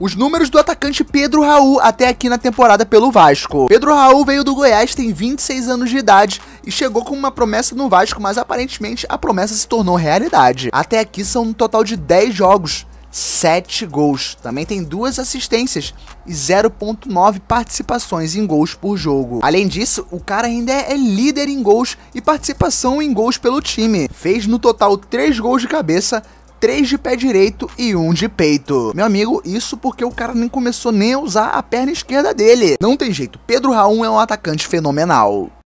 os números do atacante Pedro Raul até aqui na temporada pelo Vasco. Pedro Raul veio do Goiás, tem 26 anos de idade e chegou com uma promessa no Vasco, mas aparentemente a promessa se tornou realidade. Até aqui são um total de 10 jogos, 7 gols. Também tem duas assistências e 0.9 participações em gols por jogo. Além disso, o cara ainda é líder em gols e participação em gols pelo time. Fez no total 3 gols de cabeça, 3 de pé direito e 1 de peito. Meu amigo, isso porque o cara nem começou nem a usar a perna esquerda dele. Não tem jeito, Pedro Raul é um atacante fenomenal.